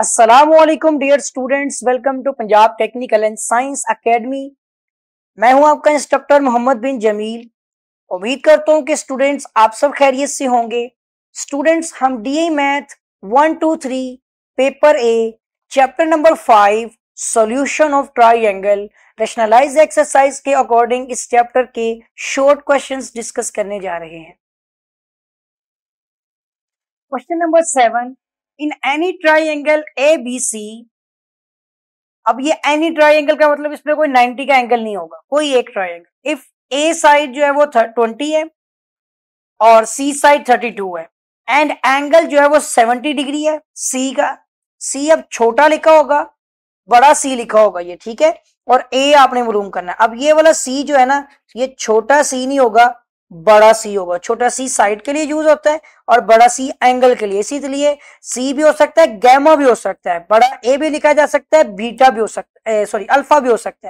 Aslam dear students welcome to Punjab technical and science academy मैं हूं आपका इंस्ट्रक्टर मोहम्मद बिन जमील उम्मीद करता हूं कि स्टूडेंट्स आप सब खैरियत से होंगे स्टूडेंट्स हम D math one two three paper A chapter number five solution of angle rationalise exercise के अकॉर्डिंग इस चैप्टर के शॉर्ट क्वेश्चन डिस्कस करने जा रहे हैं question number seven in any triangle A B C अब ये एनी ट्राइंगल का मतलब इसमें कोई 90 का एंगल नहीं होगा कोई एक ट्राइंगल इफ ए साइड जो है वो ट्वेंटी है और सी साइड थर्टी टू है एंड एंगल जो है वो सेवेंटी डिग्री है सी का सी अब छोटा लिखा होगा बड़ा सी लिखा होगा ये ठीक है और ए आपने मरूम करना है अब ये वाला सी जो है ना ये छोटा सी नहीं होगा बड़ा सी होगा छोटा सी साइड के लिए यूज होता है और बड़ा सी एंगल के लिए इसीलिए सी भी हो सकता है गैमा भी हो सकता है बड़ा ए भी लिखा जा सकता है बीटा भी हो सकता है सॉरी अल्फा भी हो सकता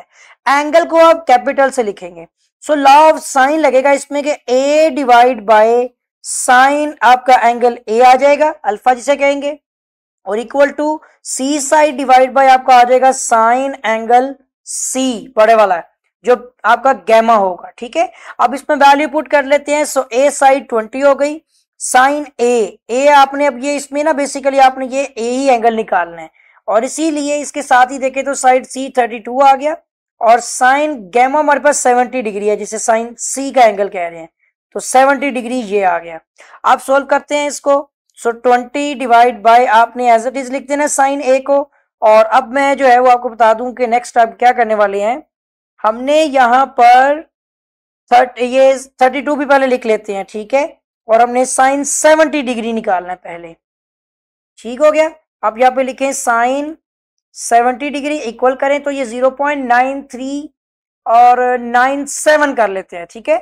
है एंगल को आप कैपिटल से लिखेंगे सो लॉ ऑफ साइन लगेगा इसमें कि ए डिवाइड बाय साइन आपका एंगल ए आ जाएगा अल्फा जिसे कहेंगे और equal to C side divide by आपका आ जाएगा साइन एंगल सी बड़े वाला है जो आपका गैमा होगा ठीक है अब इसमें वैल्यू पुट कर लेते हैं सो ए साइड ट्वेंटी हो गई साइन ए ए आपने अब ये इसमें ना बेसिकली आपने ये ए ही एंगल निकालना है और इसीलिए इसके साथ ही देखे तो साइड सी थर्टी टू आ गया और साइन गैमा हमारे पास सेवेंटी डिग्री है जिसे साइन सी का एंगल कह रहे हैं तो सेवेंटी डिग्री ये आ गया आप सोल्व करते हैं इसको सो ट्वेंटी डिवाइड बाय आपने एज इट इज लिख देना साइन ए को और अब मैं जो है वो आपको बता दूं कि नेक्स्ट आप क्या करने वाले हैं हमने यहाँ पर थर्ट ये थर्टी टू भी पहले लिख लेते हैं ठीक है और हमने साइन सेवेंटी डिग्री निकालना है पहले ठीक हो गया आप यहाँ पे लिखें साइन सेवेंटी डिग्री इक्वल करें तो ये जीरो पॉइंट नाइन थ्री और नाइन सेवन कर लेते हैं ठीक है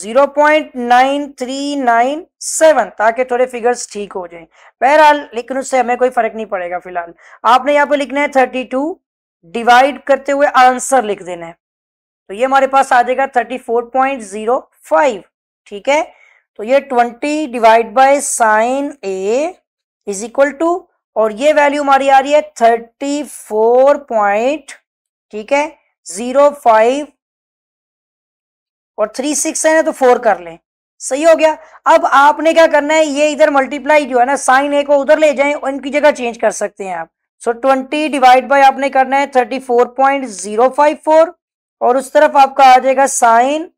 zero point nine three nine seven ताकि थोड़े फिगर्स ठीक हो जाएं बहरहाल लेकिन उससे हमें कोई फर्क नहीं पड़ेगा फिलहाल आपने यहाँ पे लिखना है थर्टी टू डिवाइड करते हुए आंसर लिख देना है तो ये हमारे पास आ जाएगा thirty four point zero five ठीक है तो ये twenty divide by sine A is equal to और ये वैल्यू हमारी आ रही है थर्टी फोर पॉइंट ठीक है जीरो फाइव और थ्री सिक्स है ना तो फोर कर लें सही हो गया अब आपने क्या करना है ये इधर मल्टीप्लाई जो है ना साइन ए को उधर ले जाएं और इनकी जगह चेंज कर सकते हैं आप सो ट्वेंटी डिवाइड बाई आपने करना है thirty four point zero five four और उस तरफ आपका आ जाएगा साइन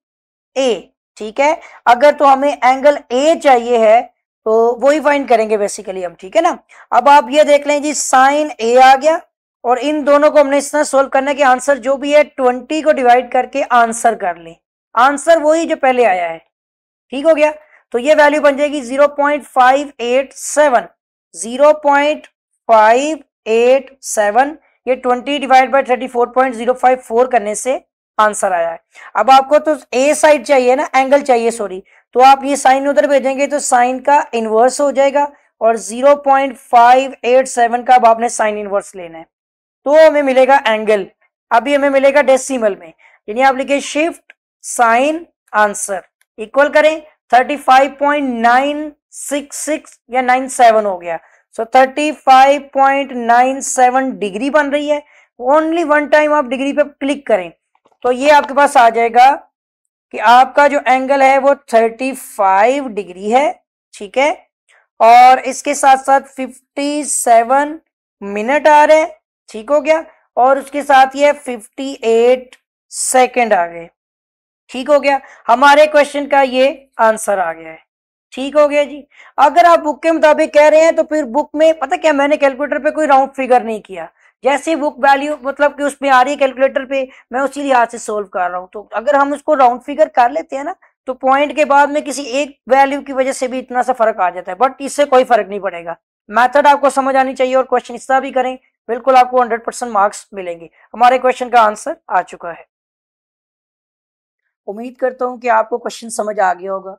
ए ठीक है अगर तो हमें एंगल ए चाहिए है तो वो ही फाइंड करेंगे बेसिकली हम ठीक है ना अब आप ये देख लें जी साइन ए आ गया और इन दोनों को हमने इस तरह सोल्व करना है कि आंसर जो भी है ट्वेंटी को डिवाइड करके आंसर कर लें आंसर वही जो पहले आया है ठीक हो गया तो ये वैल्यू बन जाएगी zero point five eight seven zero point five eight seven ये twenty divide by thirty four point zero five four करने से आंसर आया है अब आपको तो ए साइड चाहिए ना एंगल चाहिए सॉरी तो आप ये साइन उधर भेजेंगे तो साइन का इनवर्स हो जाएगा और zero point five eight seven का अब आपने साइन इनवर्स लेना है तो हमें मिलेगा एंगल अभी हमें मिलेगा डेसिमल में यानी आप लिखिए शिफ्ट साइन आंसर इक्वल करें thirty five point nine six six या नाइन सेवन हो गया so thirty five point nine seven degree बन रही है ओनली वन टाइम आप डिग्री पे क्लिक करें तो ये आपके पास आ जाएगा कि आपका जो एंगल है वो थर्टी फाइव डिग्री है ठीक है और इसके साथ साथ फिफ्टी सेवन मिनट आ रहे हैं ठीक हो गया और उसके साथ ये फिफ्टी एट सेकेंड आ गए ठीक हो गया हमारे क्वेश्चन का ये आंसर आ गया है ठीक हो गया जी अगर आप बुक के मुताबिक कह रहे हैं तो फिर बुक में पता क्या मैंने कैलकुलेटर पे कोई राउंड फिगर नहीं किया जैसे बुक वैल्यू मतलब कि उसमें आ रही है कैलकुलेटर पे मैं उसी लिहाज से सोल्व कर रहा हूँ तो अगर हम उसको राउंड फिगर कर लेते हैं ना तो पॉइंट के बाद में किसी एक वैल्यू की वजह से भी इतना सा फर्क आ जाता है बट इससे कोई फर्क नहीं पड़ेगा मैथड आपको समझ आनी चाहिए और क्वेश्चन इस तरह भी करें बिल्कुल आपको हंड्रेड परसेंट मार्क्स मिलेंगे हमारे क्वेश्चन का आंसर आ चुका है उम्मीद करता हूँ कि आपको क्वेश्चन समझ आ गया होगा